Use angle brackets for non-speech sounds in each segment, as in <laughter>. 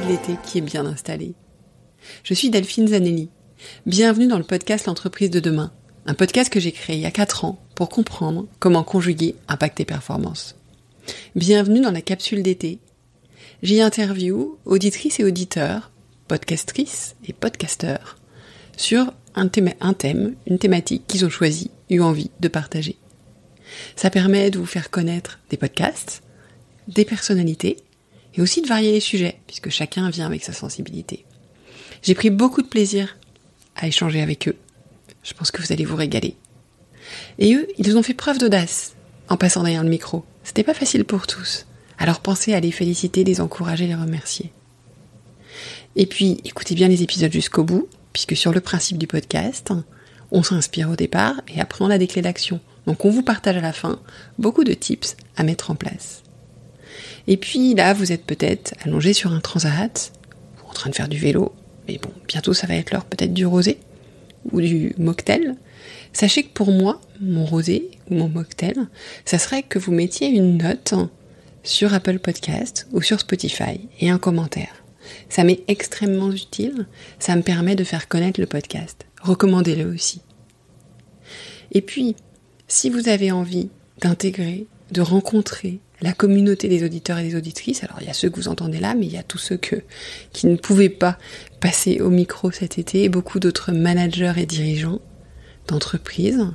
de l'été qui est bien installé. Je suis Delphine Zanelli. Bienvenue dans le podcast L'entreprise de demain, un podcast que j'ai créé il y a 4 ans pour comprendre comment conjuguer impact et performance. Bienvenue dans la capsule d'été. J'y interview auditrices et auditeurs, podcastrices et podcasteurs sur un thème, un thème, une thématique qu'ils ont choisi, eu envie de partager. Ça permet de vous faire connaître des podcasts, des personnalités et aussi de varier les sujets, puisque chacun vient avec sa sensibilité. J'ai pris beaucoup de plaisir à échanger avec eux. Je pense que vous allez vous régaler. Et eux, ils ont fait preuve d'audace en passant derrière le micro. C'était pas facile pour tous. Alors pensez à les féliciter, les encourager, les remercier. Et puis, écoutez bien les épisodes jusqu'au bout, puisque sur le principe du podcast, on s'inspire au départ et après on a des clés d'action. Donc on vous partage à la fin beaucoup de tips à mettre en place. Et puis là, vous êtes peut-être allongé sur un transat, ou en train de faire du vélo, mais bon, bientôt ça va être l'heure peut-être du rosé, ou du mocktail. Sachez que pour moi, mon rosé ou mon mocktail, ça serait que vous mettiez une note sur Apple Podcast ou sur Spotify et un commentaire. Ça m'est extrêmement utile, ça me permet de faire connaître le podcast. Recommandez-le aussi. Et puis, si vous avez envie d'intégrer, de rencontrer, la communauté des auditeurs et des auditrices. Alors il y a ceux que vous entendez là, mais il y a tous ceux qui ne pouvaient pas passer au micro cet été et beaucoup d'autres managers et dirigeants d'entreprises.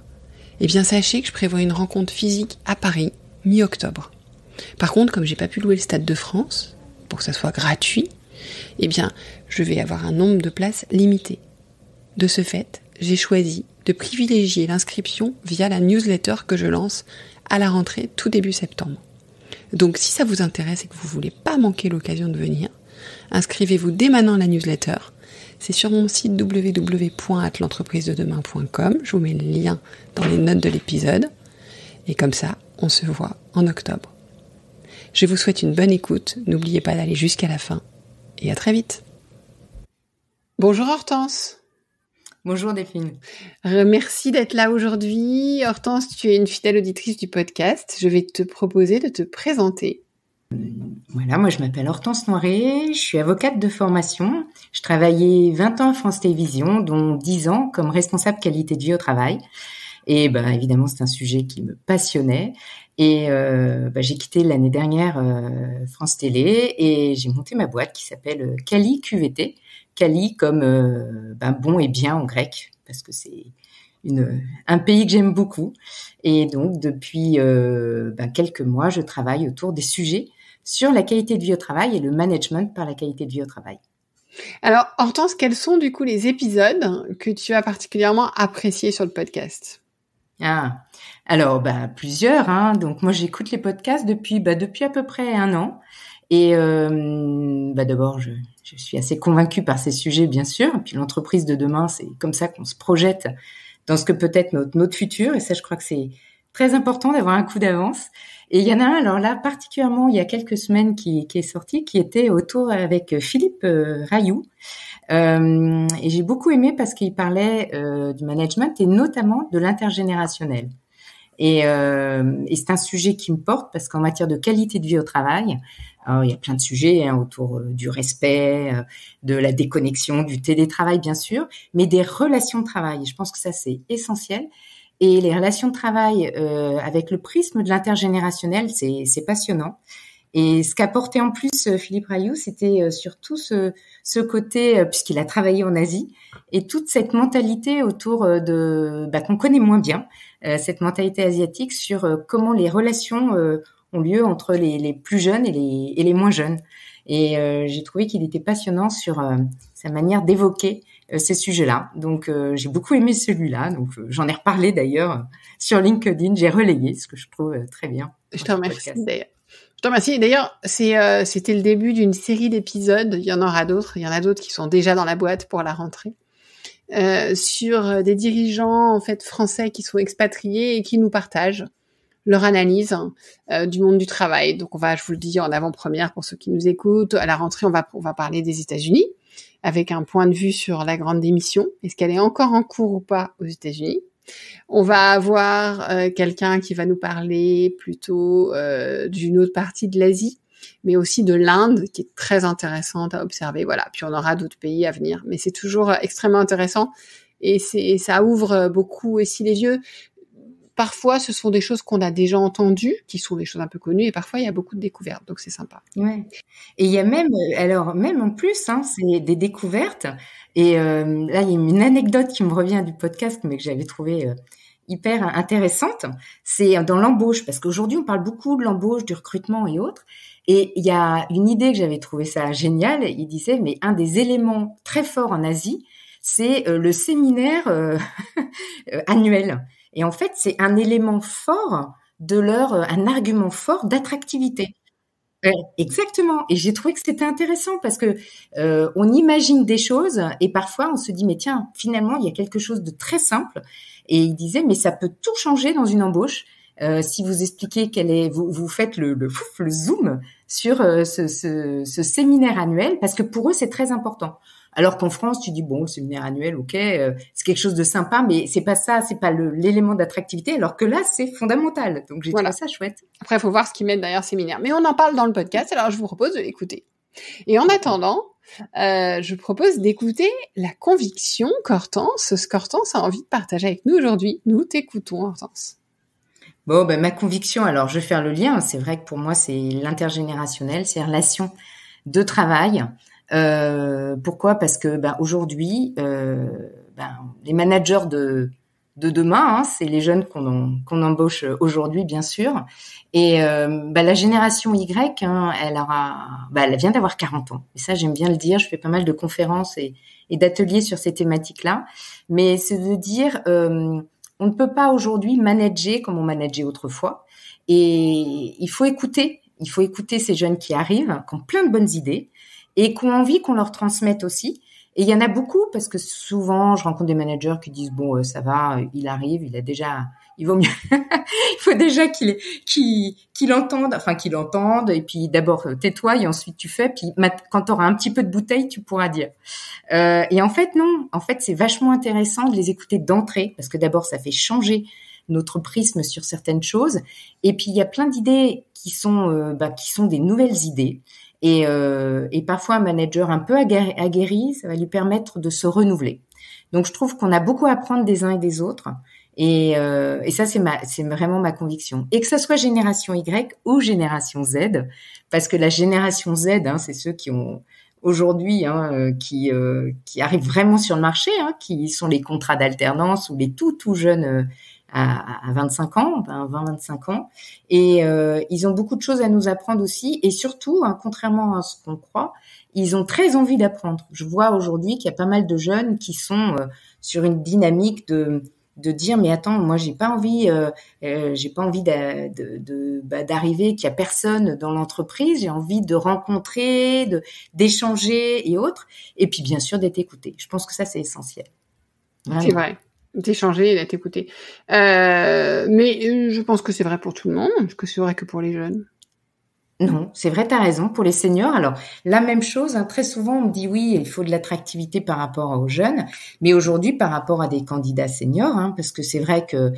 Eh bien sachez que je prévois une rencontre physique à Paris mi-octobre. Par contre, comme j'ai pas pu louer le stade de France pour que ça soit gratuit, eh bien je vais avoir un nombre de places limité. De ce fait, j'ai choisi de privilégier l'inscription via la newsletter que je lance à la rentrée tout début septembre. Donc si ça vous intéresse et que vous voulez pas manquer l'occasion de venir, inscrivez-vous dès maintenant à la newsletter. C'est sur mon site www.atlentreprisedemain.com. Je vous mets le lien dans les notes de l'épisode. Et comme ça, on se voit en octobre. Je vous souhaite une bonne écoute. N'oubliez pas d'aller jusqu'à la fin. Et à très vite. Bonjour Hortense. Bonjour Delphine. Euh, merci d'être là aujourd'hui. Hortense, tu es une fidèle auditrice du podcast. Je vais te proposer de te présenter. Voilà, moi je m'appelle Hortense Noiret, je suis avocate de formation. Je travaillais 20 ans à France Télévisions, dont 10 ans comme responsable qualité de vie au travail. Et ben évidemment, c'est un sujet qui me passionnait. Et euh, bah, j'ai quitté l'année dernière euh, France Télé et j'ai monté ma boîte qui s'appelle Cali QVT, Kali comme euh, ben, bon et bien en grec, parce que c'est une, un pays que j'aime beaucoup. Et donc, depuis euh, ben, quelques mois, je travaille autour des sujets sur la qualité de vie au travail et le management par la qualité de vie au travail. Alors, Hortense, quels sont du coup les épisodes que tu as particulièrement appréciés sur le podcast ah, alors ben, plusieurs. Hein. Donc moi j'écoute les podcasts depuis depuis à peu près un an. Et euh, bah d'abord, je, je, suis assez convaincue par ces sujets, bien sûr. puis l'entreprise de demain, c'est comme ça qu'on se projette dans ce que peut être notre, notre futur. Et ça, je crois que c'est très important d'avoir un coup d'avance. Et il y en a un, alors là, particulièrement, il y a quelques semaines qui, qui est sorti, qui était autour avec Philippe euh, Rayou. Euh, et j'ai beaucoup aimé parce qu'il parlait euh, du management et notamment de l'intergénérationnel. Et, euh, et c'est un sujet qui me porte parce qu'en matière de qualité de vie au travail, Hein, il y a plein de sujets hein, autour euh, du respect, euh, de la déconnexion, du télétravail bien sûr, mais des relations de travail. Je pense que ça c'est essentiel. Et les relations de travail euh, avec le prisme de l'intergénérationnel, c'est passionnant. Et ce qu'a porté en plus Philippe Rayou, c'était surtout ce, ce côté, puisqu'il a travaillé en Asie, et toute cette mentalité autour de bah, qu'on connaît moins bien, cette mentalité asiatique sur comment les relations ont lieu entre les, plus jeunes et les, moins jeunes. Et euh, j'ai trouvé qu'il était passionnant sur euh, sa manière d'évoquer euh, ces sujets-là. Donc j'ai beaucoup aimé celui-là. Donc j'en ai reparlé d'ailleurs <laughs> sur LinkedIn. J'ai relayé ce que je trouve très bien. Je te remercie d'ailleurs. Je te remercie. D'ailleurs, c'était le début d'une série d'épisodes. Il y en aura d'autres. Il y en a d'autres qui sont déjà dans la boîte pour la rentrée. sur des dirigeants en fait français qui sont expatriés et qui nous partagent leur analyse euh, du monde du travail. Donc on va, je vous le dis en avant-première pour ceux qui nous écoutent, à la rentrée on va on va parler des États-Unis avec un point de vue sur la grande démission, est-ce qu'elle est encore en cours ou pas aux États-Unis. On va avoir euh, quelqu'un qui va nous parler plutôt euh, d'une autre partie de l'Asie, mais aussi de l'Inde, qui est très intéressante à observer. Voilà. Puis on aura d'autres pays à venir, mais c'est toujours extrêmement intéressant et, et ça ouvre beaucoup aussi les yeux Parfois, ce sont des choses qu'on a déjà entendues, qui sont des choses un peu connues, et parfois il y a beaucoup de découvertes, donc c'est sympa. Ouais. Et il y a même, alors même en plus, hein, c'est des découvertes. Et euh, là, il y a une anecdote qui me revient du podcast, mais que j'avais trouvé euh, hyper intéressante. C'est dans l'embauche, parce qu'aujourd'hui, on parle beaucoup de l'embauche, du recrutement et autres. Et il y a une idée que j'avais trouvé ça génial. Il disait, mais un des éléments très forts en Asie, c'est euh, le séminaire <laughs> annuel. Et en fait, c'est un élément fort de leur, euh, un argument fort d'attractivité. Euh, exactement. Et j'ai trouvé que c'était intéressant parce que euh, on imagine des choses et parfois on se dit mais tiens finalement il y a quelque chose de très simple. Et il disait mais ça peut tout changer dans une embauche si vous expliquez quelle est vous, vous faites le, le, zoom sur ce séminaire annuel parce que pour eux c'est très important. Alors qu'en France, tu dis bon, le séminaire annuel, ok, euh, c'est quelque chose de sympa, mais c'est pas ça, c'est pas l'élément d'attractivité. Alors que là, c'est fondamental. Donc j'ai voilà. trouvé ça chouette. Après, il faut voir ce qui mettent derrière séminaire. Mais on en parle dans le podcast. Alors je vous propose d'écouter. Et en attendant, euh, je propose d'écouter la conviction qu'Hortense, ce qu'Hortense a envie de partager avec nous aujourd'hui. Nous t'écoutons, Hortense. Bon, ben, ma conviction, alors je vais faire le lien. C'est vrai que pour moi, c'est l'intergénérationnel, ces relations de travail. Euh, pourquoi Parce que ben, aujourd'hui, euh, ben, les managers de, de demain, hein, c'est les jeunes qu'on embauche aujourd'hui, bien sûr. Et euh, ben, la génération Y, hein, elle, aura, ben, elle vient d'avoir 40 ans. Et ça, j'aime bien le dire. Je fais pas mal de conférences et, d'ateliers sur ces thématiques-là. Mais c'est de dire, euh, on ne peut pas aujourd'hui manager comme on manageait autrefois. Et il faut écouter. Il faut écouter ces jeunes qui arrivent, qui ont plein de bonnes idées, et qu'on ont envie qu'on leur transmette aussi. Et il y en a beaucoup parce que souvent, je rencontre des managers qui disent bon, euh, ça va, euh, il arrive, il a déjà, il vaut mieux, <laughs> il faut déjà qu'il qu'il qu enfin qu'il entende. Et puis d'abord euh, tais-toi et ensuite tu fais. Puis quand tu auras un petit peu de bouteille, tu pourras dire. et en fait non, en fait c'est vachement intéressant de les écouter d'entrée parce que d'abord ça fait changer notre prisme sur certaines choses. Et puis il y a plein d'idées qui sont bah, qui sont des nouvelles idées et, euh, et parfois, un manager un peu aguerri, ça va lui permettre de se renouveler. Donc, je trouve qu'on a beaucoup à apprendre des uns et des autres. Et, euh, et ça, c'est vraiment ma conviction. Et que ce soit génération Y ou génération Z, parce que la génération Z, hein, c'est ceux qui ont aujourd'hui hein, euh, qui, euh, qui arrivent vraiment sur le marché, hein, qui sont les contrats d'alternance ou les tout tout jeunes euh, à, à 25 ans, ben 20-25 ans. Et euh, ils ont beaucoup de choses à nous apprendre aussi. Et surtout, hein, contrairement à ce qu'on croit, ils ont très envie d'apprendre. Je vois aujourd'hui qu'il y a pas mal de jeunes qui sont euh, sur une dynamique de de dire mais attends moi j'ai pas envie euh, euh j'ai pas envie d'arriver de, de, bah, qu'il y a personne dans l'entreprise j'ai envie de rencontrer de d'échanger et autres et puis bien sûr d'être écouté je pense que ça c'est essentiel c'est vrai d'échanger et d'être écouté. Euh, mais euh, je pense que c'est vrai pour tout le monde, que c'est vrai que pour les jeunes. Non, c'est vrai, tu as raison. Pour les seniors, alors la même chose, hein. très souvent on me dit oui, il faut de l'attractivité par rapport aux jeunes, mais aujourd'hui par rapport à des candidats seniors, hein, parce que c'est vrai que euh,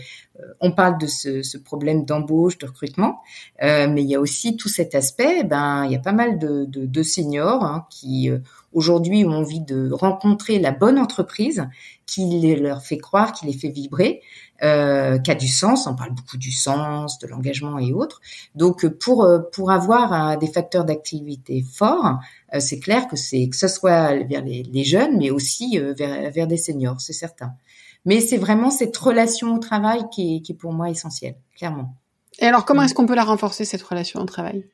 on parle de ce, problème d'embauche, de recrutement, mais il y a aussi tout cet aspect, ben il y a pas mal de, de, seniors hein, qui aujourd'hui ont envie de rencontrer la bonne entreprise qui les, leur fait croire, qui les fait vibrer, euh, qui a du sens. On parle beaucoup du sens, de l'engagement et autres. Donc euh, pour euh, pour avoir euh, des facteurs d'activité forts, c'est clair que c'est que ce soit vers les, jeunes, mais aussi vers, vers des seniors, c'est certain. Mais c'est vraiment cette relation au travail qui est, qui est pour moi essentielle, clairement. Et alors, comment est-ce qu'on peut la renforcer, cette relation au travail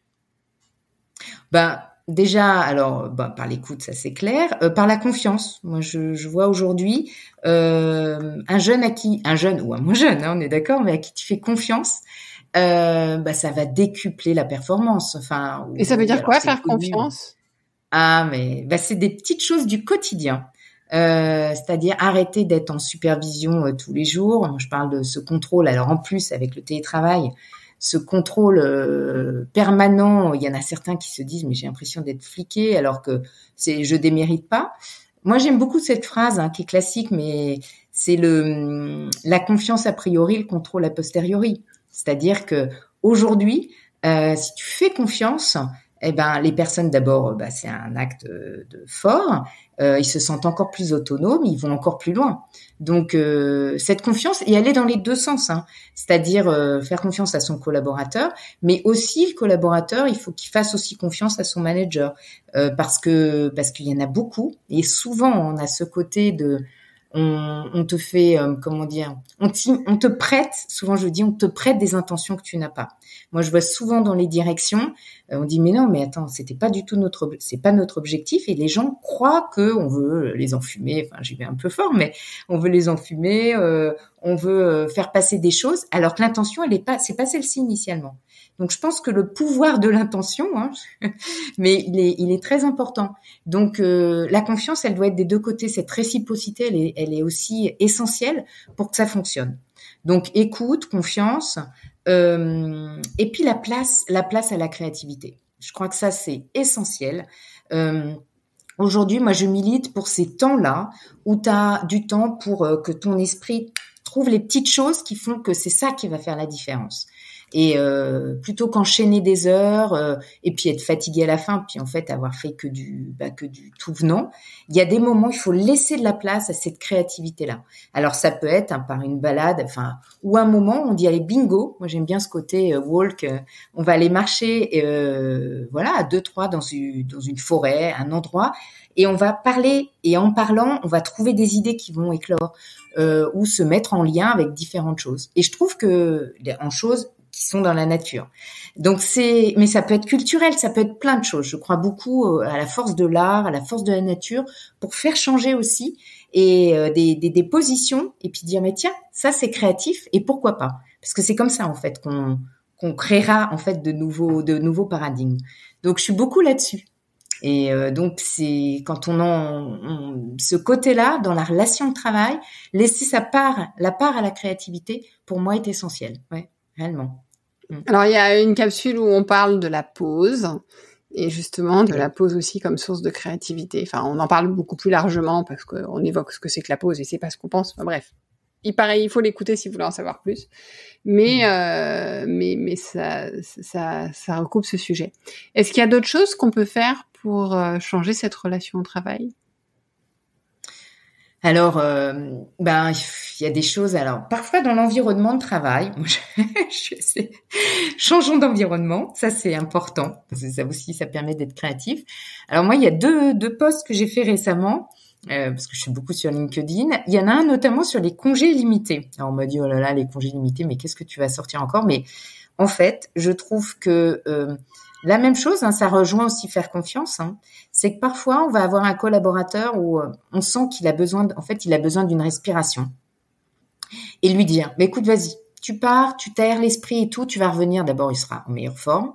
ben, Déjà, alors bah, par l'écoute, ça c'est clair, euh, par la confiance. Moi, je, vois aujourd'hui euh, un jeune à qui, un jeune ou un moins jeune, hein, on est d'accord, mais à qui tu fais confiance, euh, bah, ça va décupler la performance. Enfin. Et ça veut dire quoi faire confiance Ah, mais bah, c'est des petites choses du quotidien. Euh, c'est-à-dire arrêter d'être en supervision tous les jours. Je parle de ce contrôle. Alors en plus, avec le télétravail, ce contrôle euh, permanent. Il y en a certains qui se disent mais j'ai l'impression d'être fliqué alors que c'est je démérite pas. Moi j'aime beaucoup cette phrase hein, qui est classique mais c'est le la confiance a priori, le contrôle a posteriori. C'est-à-dire que aujourd'hui, euh, si tu fais confiance, eh ben, les personnes d'abord, euh, bah, c'est un acte euh, de fort. Euh, ils se sentent encore plus autonomes, ils vont encore plus loin. Donc cette confiance, et elle est dans les deux sens, hein. c'est-à-dire faire confiance à son collaborateur, mais aussi le collaborateur, il faut qu'il fasse aussi confiance à son manager parce que parce qu'il y en a beaucoup et souvent on a ce côté de on, te fait, euh, comment dire, on, on, te prête, souvent je dis, on te prête des intentions que tu n'as pas. Moi, je vois souvent dans les directions, euh, on dit, mais non, mais attends, c'était pas du tout notre, c'est pas notre objectif, et les gens croient que on veut les enfumer. Enfin, j'y vais un peu fort, mais on veut les enfumer, euh, on veut euh, faire passer des choses, alors que l'intention, elle n'est pas, c'est pas celle-ci initialement. Donc, je pense que le pouvoir de l'intention, hein, <laughs> mais il est, très important. Donc, euh, la confiance, elle doit être des deux côtés. Cette réciprocité, elle est, elle est aussi essentielle pour que ça fonctionne. Donc, écoute, confiance, euh, et puis la place, la place à la créativité. Je crois que ça, c'est essentiel. Aujourd'hui, moi, je milite pour ces temps-là où tu as du temps pour que ton esprit trouve les petites choses qui font que c'est ça qui va faire la différence et euh, plutôt qu'enchaîner des heures euh, et puis être fatigué à la fin, puis en fait avoir fait que du bah, que du tout venant, il y a des moments où il faut laisser de la place à cette créativité là. Alors ça peut être hein, par une balade, enfin ou un moment on dit allez bingo. Moi j'aime bien ce côté euh, walk, euh, on va aller marcher, voilà à deux trois dans une dans une forêt, un endroit, et on va parler et en parlant on va trouver des idées qui vont éclore. ou se mettre en lien avec différentes choses. Et je trouve que en choses, sont dans la nature. Donc c'est, mais ça peut être culturel, ça peut être plein de choses. Je crois beaucoup euh, à la force de l'art, à la force de la nature pour faire changer aussi et euh, des, des, positions et puis dire mais tiens ça c'est créatif et pourquoi pas parce que c'est comme ça en fait qu'on qu'on créera en fait de nouveaux de nouveaux paradigmes. Donc je suis beaucoup là-dessus. Et euh, donc c'est quand on en ce côté-là dans la relation de travail, laisser sa part, la part à la créativité, pour moi est essentiel. Ouais, réellement. Mm. Alors il y a une capsule où on parle de la pause et justement de la pause aussi comme source de créativité. Enfin, on en parle beaucoup plus largement parce qu'on évoque ce que c'est que la pause et c'est pas ce qu'on pense. bref, il paraît, il faut l'écouter si vous voulez en savoir plus. Mais mm. euh, mais mais ça ça ça recoupe ce sujet. Est-ce qu'il y a d'autres choses qu'on peut faire pour euh, changer cette relation au travail alors, euh, ben, il y a des choses. Alors, parfois dans l'environnement de travail, <laughs> je, changeons d'environnement, ça c'est important. ça aussi, ça permet d'être créatif. Alors moi, il y a deux deux posts que j'ai fait récemment. Euh, parce que je suis beaucoup sur LinkedIn. Il y en a un notamment sur les congés limités. Alors on m'a dit oh là là les congés limités, mais qu'est-ce que tu vas sortir encore Mais en fait, je trouve que euh, la même chose, hein, ça rejoint aussi faire confiance. Hein. c'est que parfois, on va avoir un collaborateur où euh, on sent qu'il a besoin, en fait, il a besoin d'une respiration. Et lui dire, mais écoute, vas-y, tu pars, tu t'aères l'esprit et tout, tu vas revenir. D'abord, il sera en meilleure forme,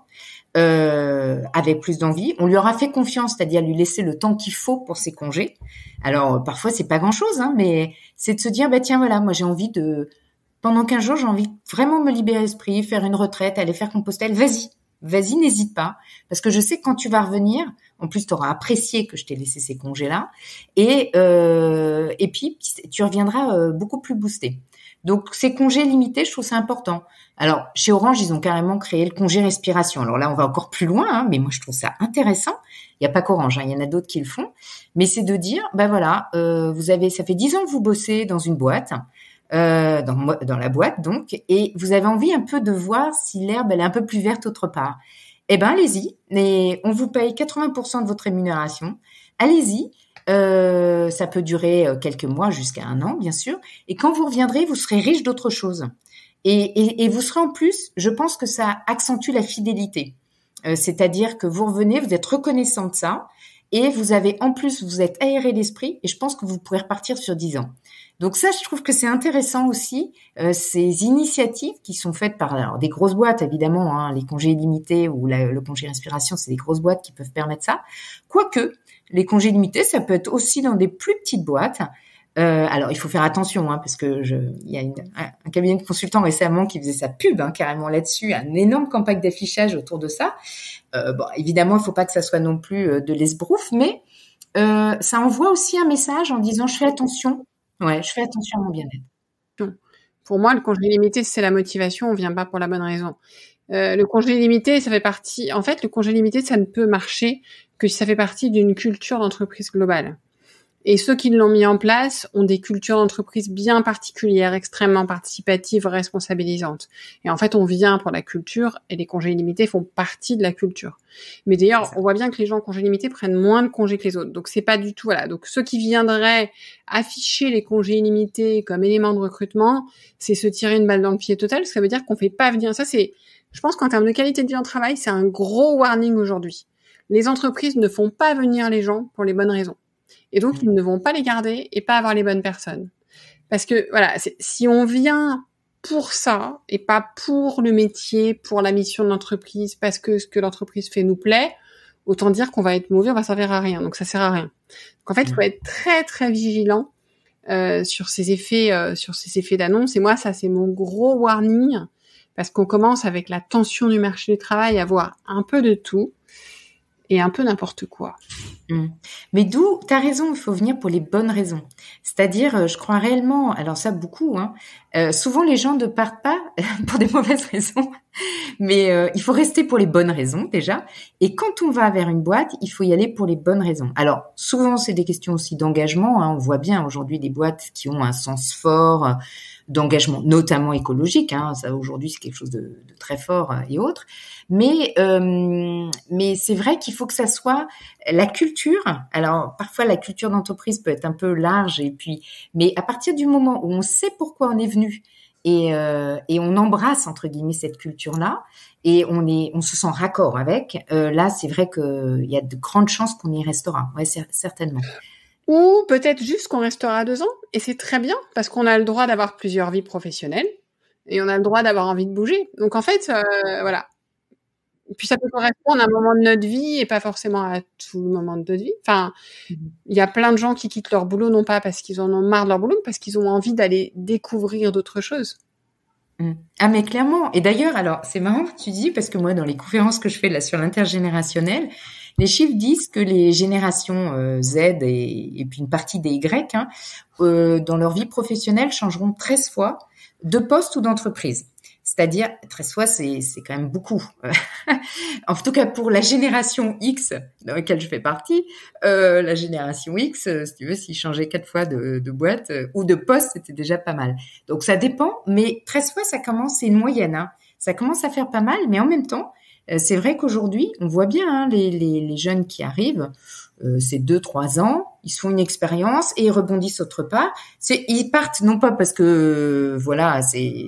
euh, avec plus d'envie. On lui aura fait confiance, c'est-à-dire lui laisser le temps qu'il faut pour ses congés. Alors, euh, parfois, c'est pas grand-chose, hein, mais c'est de se dire, bah tiens, voilà, moi, j'ai envie de pendant 15 jours, j'ai envie de vraiment me libérer l'esprit, faire une retraite, aller faire Compostelle. Vas-y, vas-y, n'hésite pas, parce que je sais que quand tu vas revenir, en plus, tu auras apprécié que je t'ai laissé ces congés-là, et euh, et puis tu reviendras euh, beaucoup plus boosté. Donc ces congés limités, je trouve ça important. Alors chez Orange, ils ont carrément créé le congé respiration. Alors là, on va encore plus loin, hein, mais moi je trouve ça intéressant. Il n'y a pas qu'Orange, hein, il y en a d'autres qui le font. Mais c'est de dire, ben voilà, euh, vous avez, ça fait dix ans que vous bossez dans une boîte euh, dans, dans, la boîte donc, et vous avez envie un peu de voir si l'herbe elle est un peu plus verte autre part. Eh ben allez-y, mais on vous paye 80% de votre rémunération. Allez-y, euh, ça peut durer euh, quelques mois jusqu'à un an bien sûr, et quand vous reviendrez, vous serez riche d'autre chose. Et, vous serez en plus, je pense que ça accentue la fidélité. Euh, c'est-à-dire que vous revenez, vous êtes reconnaissant de ça, et vous avez, en plus, vous êtes aéré d'esprit et je pense que vous pourrez repartir sur 10 ans. Donc ça, je trouve que c'est intéressant aussi, euh, ces initiatives qui sont faites par alors, des grosses boîtes, évidemment, hein, les congés limités ou le congé respiration, c'est des grosses boîtes qui peuvent permettre ça. Quoique, les congés limités, ça peut être aussi dans des plus petites boîtes euh, alors, il faut faire attention, hein, parce que je, il y a un cabinet de consultants récemment qui faisait sa pub hein, carrément là-dessus, un énorme campagne d'affichage autour de ça. Euh, bon, évidemment, il ne faut pas que ça soit non plus euh, de l'esbrouf, mais ça envoie aussi un message en disant je fais attention. Ouais, je fais attention à mon bien-être. Hum. Pour moi, le congé limité, c'est la motivation. On vient pas pour la bonne raison. le congé limité, ça fait partie. En fait, le congé limité, ça ne peut marcher que si ça fait partie d'une culture d'entreprise globale. Et ceux qui l'ont mis en place ont des cultures d'entreprise bien particulières, extrêmement participatives, responsabilisantes. Et en fait, on vient pour la culture et les congés illimités font partie de la culture. Mais d'ailleurs, on voit bien que les gens congés illimités prennent moins de congés que les autres. Donc c'est pas du tout voilà. Donc ceux qui viendraient afficher les congés illimités comme élément de recrutement, c'est se tirer une balle dans le pied total. Ça veut dire qu'on fait pas venir. Ça c'est, je pense qu'en termes de qualité de vie en travail, c'est un gros warning aujourd'hui. Les entreprises ne font pas venir les gens pour les bonnes raisons. Et donc, mm. ils ne vont pas les garder et pas avoir les bonnes personnes. Parce que, voilà, si on vient pour ça et pas pour le métier, pour la mission de l'entreprise, parce que ce que l'entreprise fait nous plaît, autant dire qu'on va être mauvais, on va servir à rien. Donc, ça sert à rien. Donc, en fait, il faut mm. être très, très vigilant euh, sur ces effets, euh, sur ces effets d'annonce. Et moi, ça, c'est mon gros warning parce qu'on commence avec la tension du marché du travail à voir un peu de tout et un peu n'importe quoi. Mm. Mais d'où, tu as raison, il faut venir pour les bonnes raisons. C'est-à-dire, euh, je crois réellement, alors ça beaucoup, hein, euh, souvent les gens ne partent pas <laughs> pour des mauvaises <laughs> raisons, mais euh, il faut rester pour les bonnes raisons déjà. Et quand on va vers une boîte, il faut y aller pour les bonnes raisons. Alors souvent c'est des questions aussi d'engagement, hein, on voit bien aujourd'hui des boîtes qui ont un sens fort euh, d'engagement, notamment écologique, hein, ça aujourd'hui c'est quelque chose de, très fort et autre. Mais, euh, mais c'est vrai qu'il faut que ça soit la culture alors parfois la culture d'entreprise peut être un peu large et puis, mais à partir du moment où on sait pourquoi on est venu et, euh, on embrasse entre guillemets cette culture-là et on est, on se sent raccord avec, euh, là c'est vrai qu'il y a de grandes chances qu'on y restera, certainement. Ou peut-être juste qu'on restera deux ans et c'est très bien parce qu'on a le droit d'avoir plusieurs vies professionnelles et on a le droit d'avoir envie de bouger. Donc en fait, euh, voilà, et puis ça peut correspondre à un moment de notre vie et pas forcément à tout le moment de notre vie. Enfin, mhm. il y a plein de gens qui quittent leur boulot non pas parce qu'ils en ont marre de leur boulot, mais parce qu'ils ont envie d'aller découvrir d'autres choses. Mm. Ah mais clairement. Et d'ailleurs, alors c'est marrant que tu dis parce que moi dans les conférences que je fais là sur l'intergénérationnel, les chiffres disent que les générations euh, Z et, puis une partie des Y hein, euh, dans leur vie professionnelle changeront 13 fois de poste ou d'entreprise. C'est-à-dire, très fois, c'est quand même beaucoup. Euh, <laughs> en tout cas, pour la génération X dans laquelle je fais partie, euh, la génération X, euh, si tu veux, s'ils changeaient quatre fois de, de boîte ou de poste, c'était déjà pas mal. Donc, ça dépend, mais 13 fois, ça commence, c'est une moyenne. Hein. Ça commence à faire pas mal, mais en même temps, c'est vrai qu'aujourd'hui, on voit bien hein, les, les, les jeunes qui arrivent euh, c'est deux trois ans, ils font une expérience et ils rebondissent autre part. C'est ils partent non pas parce que euh, voilà c'est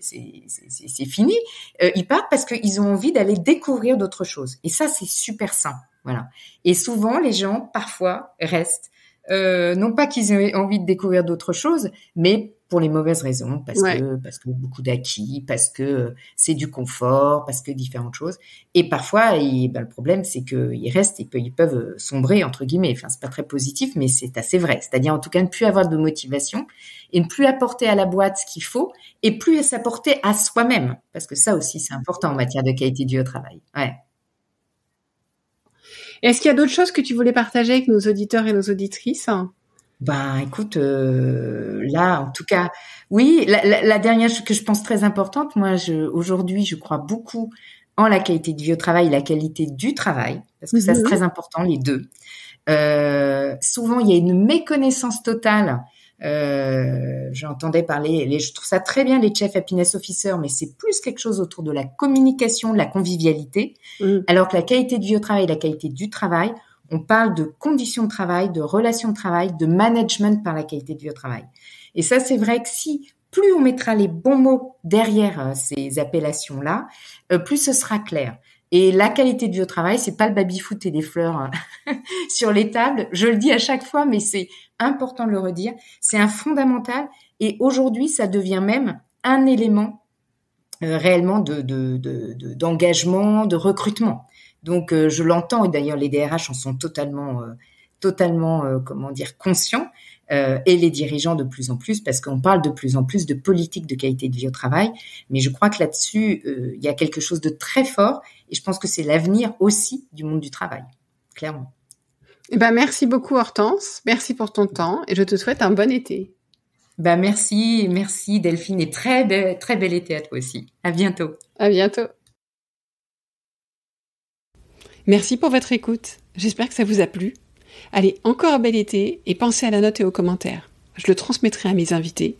c'est fini, euh, ils partent parce qu'ils ont envie d'aller découvrir d'autres choses. Et ça c'est super sain, voilà. Et souvent les gens parfois restent euh, non pas qu'ils aient envie de découvrir d'autres choses, mais pour les mauvaises raisons, parce que parce que beaucoup d'acquis, parce que euh, c'est du confort, parce que différentes choses. Et parfois, ben, le problème, c'est qu'ils restent ils ils peuvent euh, sombrer entre guillemets. Enfin, c'est pas très positif, mais c'est assez vrai. C'est-à-dire en tout cas ne plus avoir de motivation et ne plus apporter à la boîte ce qu'il faut et plus s'apporter à soi-même, parce que ça aussi c'est important en matière de qualité du travail. Ouais. Est-ce qu'il y a d'autres choses que tu voulais partager avec nos auditeurs et nos auditrices ben, écoute, euh, là, en tout cas, oui, la, dernière chose que je pense très importante, moi, je aujourd'hui, je crois beaucoup en la qualité de vie au travail et la qualité du travail, parce que ça, c'est mhm. très important, les deux. Euh, souvent, il y a une méconnaissance totale. Euh, J'entendais parler, je trouve ça très bien les chefs happiness officers, mais c'est plus quelque chose autour de la communication, de la convivialité, mm. alors que la qualité de vie au travail, la qualité du travail, on parle de conditions de travail, de relations de travail, de management par la qualité de vie au travail. Et ça, c'est vrai que si plus on mettra les bons mots derrière euh, ces appellations-là, euh, plus ce sera clair. Et la qualité de vie au travail, c'est pas le baby-foot et des fleurs hein, <laughs> sur les tables. Je le dis à chaque fois, mais c'est important de le redire. C'est un fondamental. Et aujourd'hui, ça devient même un élément euh, réellement de, d'engagement, de recrutement. Donc euh, je l'entends et d'ailleurs les DRH en sont totalement euh, totalement euh, comment dire conscients et les dirigeants de plus en plus parce qu'on parle de plus en plus de politique de qualité de vie au travail mais je crois que là-dessus il y a quelque chose de très fort et je pense que c'est l'avenir aussi du monde du travail clairement. Eh ben merci beaucoup Hortense, merci pour ton temps et je te souhaite un bon été. Ben merci, merci Delphine et très très bel été à toi aussi. À bientôt. À bientôt. Merci pour votre écoute. J'espère que ça vous a plu. Allez, encore un bel été et pensez à la note et aux commentaires. Je le transmettrai à mes invités.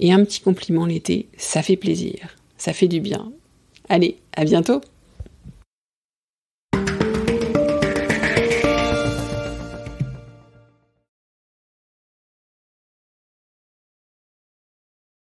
Et un petit compliment l'été, ça fait plaisir. Ça fait du bien. Allez, à bientôt